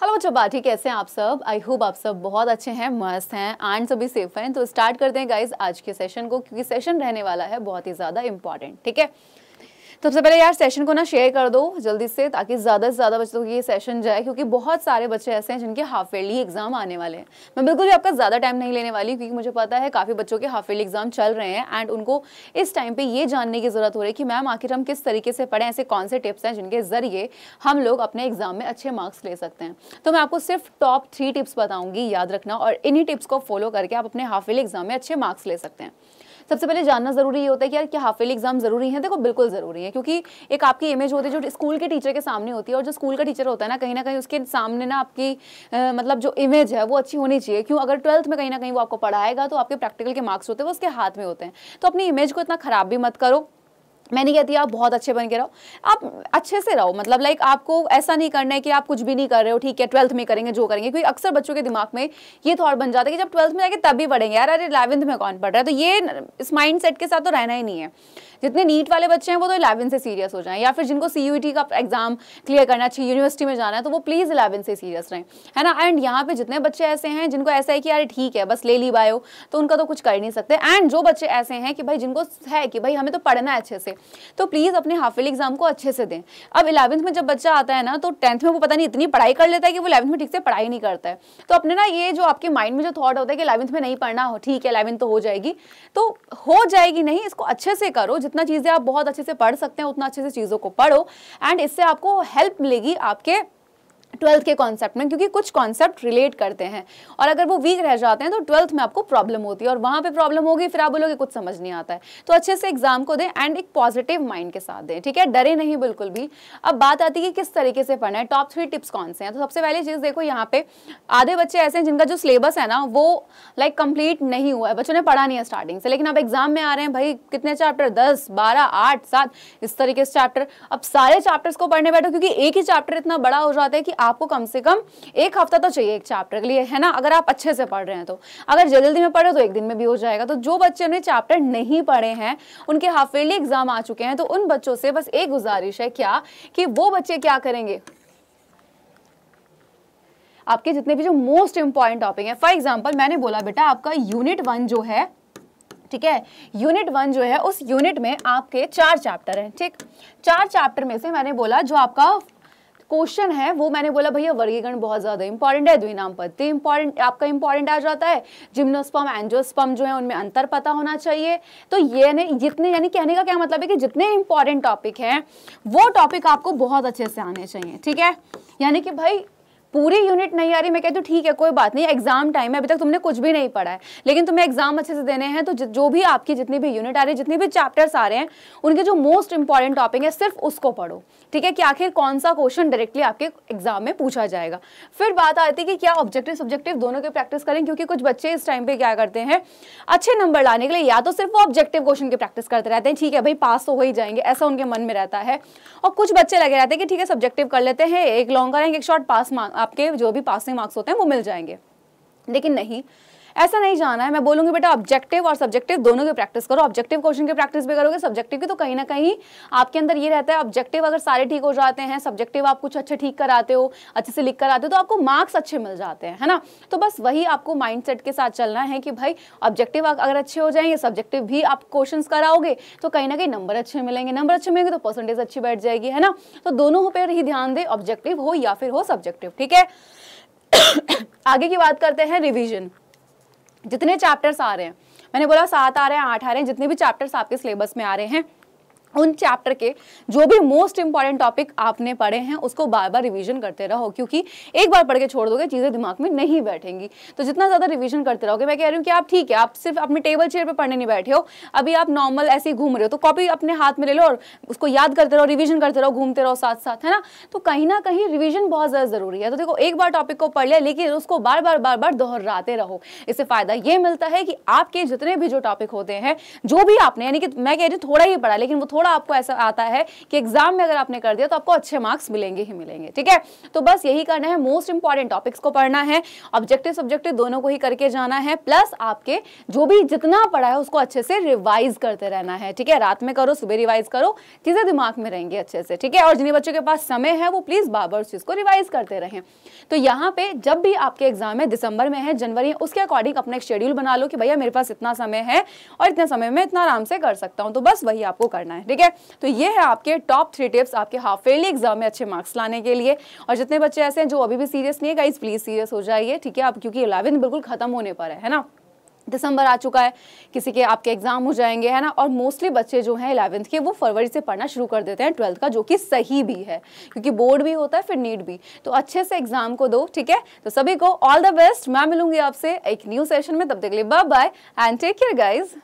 hello बच्चों ठीक कैसे हैं आप सब आई होप आप सब बहुत अच्छे हैं मस्त हैं एंड सभी सेफ हैं तो स्टार्ट करते हैं गाइज आज के सेशन को क्योंकि सेशन रहने वाला है बहुत ही ज़्यादा इंपॉर्टेंट ठीक है तो सबसे पहले यार सेशन को ना शेयर कर दो जल्दी से ताकि ज़्यादा से ज़्यादा बच्चों की ये सेशन जाए क्योंकि बहुत सारे बच्चे ऐसे हैं जिनके हाफ ईयरली एग्ज़ाम आने वाले हैं मैं बिल्कुल भी आपका ज़्यादा टाइम नहीं लेने वाली क्योंकि मुझे पता है काफ़ी बच्चों के हाफ ईयरली एग्ज़ाम चल रहे हैं एंड उनको इस टाइम पर ये जानने की ज़रूरत हो रही है कि मैम आखिर हम किस तरीके से पढ़ें ऐसे कौन से टिप्स हैं जिनके ज़रिए हम लोग अपने एग्ज़ाम में अच्छे मार्क्स ले सकते हैं तो मैं आपको सिर्फ टॉप थ्री टिप्स बताऊँगी याद रखना और इन्हीं टिप्स को फॉलो करके आप अपने हाफ ईयरली एग्ज़ाम में अच्छे मार्क्स ले सकते हैं सबसे पहले जानना ज़रूरी ये होता है कि यार क्या हाफिल एग्जाम ज़रूरी है देखो बिल्कुल ज़रूरी है क्योंकि एक आपकी इमेज होती है जो स्कूल के टीचर के सामने होती है और जो स्कूल का टीचर होता है ना कहीं ना कहीं उसके सामने ना आपकी मतलब जो इमेज है वो अच्छी होनी चाहिए क्यों अगर ट्वेल्थ में कहीं ना कहीं वो आपको पढ़ाएगा तो आपके प्रैक्टिकल के मार्क्स होते हैं वो उसके हाथ में होते हैं तो अपनी इमेज को इतना ख़राब भी मत करो मैंने कहती आप बहुत अच्छे बन के रहो आप अच्छे से रहो मतलब लाइक आपको ऐसा नहीं करना है कि आप कुछ भी नहीं कर रहे हो ठीक है ट्वेल्थ में करेंगे जो करेंगे क्योंकि अक्सर बच्चों के दिमाग में ये थॉट बन जाता है कि जब ट्वेल्थ में जाएंगे तब भी पढ़ेंगे यार अरे इलेवंथ में कौन पढ़ रहा है तो ये इस माइंड सेट के साथ तो रहना ही नहीं है जितने नीट वाले बच्चे हैं वो तो इलेवन से सीरियस हो जाएं या फिर जिनको सी e का एग्जाम क्लियर करना चाहिए यूनिवर्सिटी में जाना है तो वो प्लीज़ इलेवन से सीरियस रहें है ना एंड यहाँ पे जितने बच्चे ऐसे हैं जिनको ऐसा है कि यार ठीक है बस ले ली बायो तो उनका तो कुछ कर नहीं सकते एंड जो बच्चे ऐसे हैं कि भाई जिनको है कि भाई हमें तो पढ़ना है अच्छे से से तो प्लीज़ अपने हाफिल एग्ज़ाम को अच्छे से दें अब इलेवंथ में जब बच्चा आता है ना तो टेंथ में वो पता नहीं इतनी पढ़ाई कर लेता है कि वो इलेवंथ में ठीक से पढ़ाई नहीं करता है तो अपने ना ये जो आपके माइंड में जो थॉट होता है कि इलेवंथ में नहीं पढ़ना हो ठीक है इलेवंथ तो हो जाएगी तो हो जाएगी नहीं इसको अच्छे से करो जितना चीज़ें आप बहुत अच्छे से पढ़ सकते हैं उतना अच्छे से चीज़ों को पढ़ो एंड इससे आपको हेल्प मिलेगी आपके ट्वेल्थ के कॉन्सेप्ट में क्योंकि कुछ कॉन्सेप्ट रिलेट करते हैं और अगर वो वीक रह जाते हैं तो ट्वेल्थ में आपको प्रॉब्लम होती है और वहाँ पे प्रॉब्लम होगी फिर आप बोलोगे कुछ समझ नहीं आता है तो अच्छे से एग्जाम को दें एंड एक पॉजिटिव माइंड के साथ दें ठीक है डरे नहीं बिल्कुल भी अब बात आती है कि किस तरीके से पढ़ना है टॉप थ्री टिप्स कौन से हैं तो सबसे पहली चीज़ देखो यहाँ पे आधे बच्चे ऐसे हैं जिनका जो सिलेबस है ना वो लाइक कंप्लीट नहीं हुआ है बच्चों ने पढ़ा नहीं है स्टार्टिंग से लेकिन अब एग्जाम में आ रहे हैं भाई कितने चैप्टर दस बारह आठ सात इस तरीके से चैप्टर अब सारे चैप्टर्स को पढ़ने बैठो क्योंकि एक ही चैप्टर इतना बड़ा हो जाता है कि आपको कम से कम एक हफ्ता तो चाहिए एक चैप्टर के लिए है ना अगर आप अच्छे से पढ़ रहे हैं तो अगर जल्दी जल्दी में पढ़ रहे हो तो एक दिन में भी हो जाएगा तो जो बच्चे ने चैप्टर नहीं पढ़े हैं उनके हाफ ईयरली एग्जाम आ चुके हैं तो उन बच्चों से बस एक गुजारिश है क्या कि वो बच्चे क्या करेंगे आपके जितने भी जो मोस्ट इंपॉर्टेंट टॉपिक है फॉर एग्जाम्पल मैंने बोला बेटा आपका यूनिट वन जो है ठीक है यूनिट वन जो है उस यूनिट में आपके चार चैप्टर हैं ठीक चार चैप्टर में से मैंने बोला जो आपका क्वेश्चन है वो मैंने बोला भैया वर्गीकरण बहुत ज़्यादा इंपॉर्टेंट है द्विनाम नाम तो इंपॉर्टेंट आपका इंपॉर्टेंट आ जाता है जिम्नोस्पम एंजोस्पम जो है उनमें अंतर पता होना चाहिए तो ये ने जितने यानी कहने का क्या मतलब है कि जितने इंपॉर्टेंट टॉपिक हैं वो टॉपिक आपको बहुत अच्छे से आने चाहिए ठीक है यानी कि भाई पूरी यूनिट नहीं आ रही मैं कहती हूँ ठीक है कोई बात नहीं एग्जाम टाइम है अभी तक तुमने कुछ भी नहीं पढ़ा है लेकिन तुम्हें एग्जाम अच्छे से देने हैं तो जो भी आपकी जितनी भी यूनिट आ रही है जितने भी चैप्टर्स आ रहे हैं उनके जो मोस्ट इंपॉर्टेंट टॉपिक है सिर्फ उसको पढ़ो ठीक है कि आखिर कौन सा क्वेश्चन डायरेक्टली आपके एग्जाम में पूछा जाएगा फिर बात आती है कि क्या ऑब्जेक्टिव सब्जेक्टिव दोनों की प्रैक्टिस करें क्योंकि कुछ बच्चे इस टाइम पे क्या करते हैं अच्छे नंबर लाने के लिए या तो सिर्फ वो ऑब्जेक्टिव क्वेश्चन की प्रैक्टिस करते रहते हैं ठीक है भाई पास तो हो ही जाएंगे ऐसा उनके मन में रहता है और कुछ बच्चे लगे रहते हैं कि ठीक है सब्जेक्टिव कर लेते हैं एक लॉन्ग करेंगे एक शॉर्ट पास आपके जो भी पासिंग मार्क्स होते हैं वो मिल जाएंगे लेकिन नहीं ऐसा नहीं जाना है मैं बोलूंगी बेटा ऑब्जेक्टिव और सब्जेक्टिव दोनों की प्रैक्टिस करो ऑब्जेक्टिव क्वेश्चन की प्रैक्टिस भी करोगे सब्जेक्टिव की तो कहीं ना कहीं आपके अंदर ये रहता है ऑब्जेक्टिव अगर सारे ठीक हो जाते हैं सब्जेक्टिव आप कुछ अच्छे ठीक कराते हो अच्छे से लिख कर आते हो तो आपको मार्क्स अच्छे मिल जाते हैं है ना तो बस वही आपको माइंड के साथ चलना है कि भाई ऑब्जेक्टिव अगर अच्छे हो जाएंगे सब्जेक्टिव भी आप क्वेश्चन कराओगे तो कहीं ना कहीं नंबर अच्छे मिलेंगे नंबर अच्छे मिलेंगे तो परसेंटेज अच्छी बैठ जाएगी है ना तो दोनों पर ही ध्यान दे ऑब्जेक्टिव हो या फिर हो सब्जेक्टिव ठीक है आगे की बात करते हैं रिविजन जितने चैप्टर्स आ रहे हैं मैंने बोला सात आ रहे हैं आठ आ रहे हैं जितने भी चैप्टर्स आपके सिलेबस में आ रहे हैं उन चैप्टर के जो भी मोस्ट इंपॉर्टेंट टॉपिक आपने पढ़े हैं उसको बार बार रिवीजन करते रहो क्योंकि एक बार पढ़ के छोड़ दोगे चीज़ें दिमाग में नहीं बैठेंगी तो जितना ज़्यादा रिवीजन करते रहोगे मैं कह रही हूँ कि आप ठीक है आप सिर्फ अपने टेबल चेयर पर पढ़ने नहीं बैठे हो अभी आप नॉर्मल ऐसे ही घूम रहे हो तो कॉपी अपने हाथ में ले लो और उसको याद करते रहो रिविजन करते रहो घूमते रहो साथ साथ है ना तो कहीं ना कहीं रिविजन बहुत ज़्यादा ज़रूरी है तो देखो एक बार टॉपिक को पढ़ लिया लेकिन उसको बार बार बार बार दोहराते रहो इससे फ़ायदा ये मिलता है कि आपके जितने भी जो टॉपिक होते हैं जो भी आपने यानी कि मैं कह रही हूँ थोड़ा ही पढ़ा लेकिन वो थोड़ा थोड़ा आपको ऐसा आता है कि एग्जाम में अगर आपने कर दिया तो आपको अच्छे मार्क्स मिलेंगे ही मिलेंगे ठीक है तो बस यही करना है मोस्ट इंपॉर्टेंट टॉपिक्स को पढ़ना है ऑब्जेक्टिव सब्जेक्टिव दोनों को ही करके जाना है प्लस आपके जो भी जितना पढ़ा है उसको अच्छे से रिवाइज करते रहना है ठीक है रात में करो सुबह रिवाइज करो चीज़ें दिमाग में रहेंगी अच्छे से ठीक है और जिन्हें बच्चों के पास समय है वो प्लीज़ बार बार उस चीज़ को रिवाइज करते रहें तो यहाँ पे जब भी आपके एग्जाम है दिसंबर में है जनवरी है उसके अकॉर्डिंग अपना एक शेड्यूल बना लो कि भैया मेरे पास इतना समय है और इतने समय में इतना आराम से कर सकता हूँ तो बस वही आपको करना है ठीक है तो ये है आपके टॉप थ्री टिप्स आपके हाफ ईयरली एग्जाम में अच्छे मार्क्स लाने के लिए और जितने बच्चे ऐसे हैं जो अभी भी सीरियस नहीं है गाइज प्लीज़ सीरियस हो जाइए ठीक है आप क्योंकि इलेवन बिल्कुल खत्म होने पर है, है ना दिसंबर आ चुका है किसी के आपके एग्जाम हो जाएंगे है ना और मोस्टली बच्चे जो हैं इलेवंथ के वो फरवरी से पढ़ना शुरू कर देते हैं ट्वेल्थ का जो कि सही भी है क्योंकि बोर्ड भी होता है फिर नीट भी तो अच्छे से एग्जाम को दो ठीक है तो सभी को ऑल द बेस्ट मैं मिलूंगी आपसे एक न्यू सेशन में तब तक के लिए bye bye and take care guys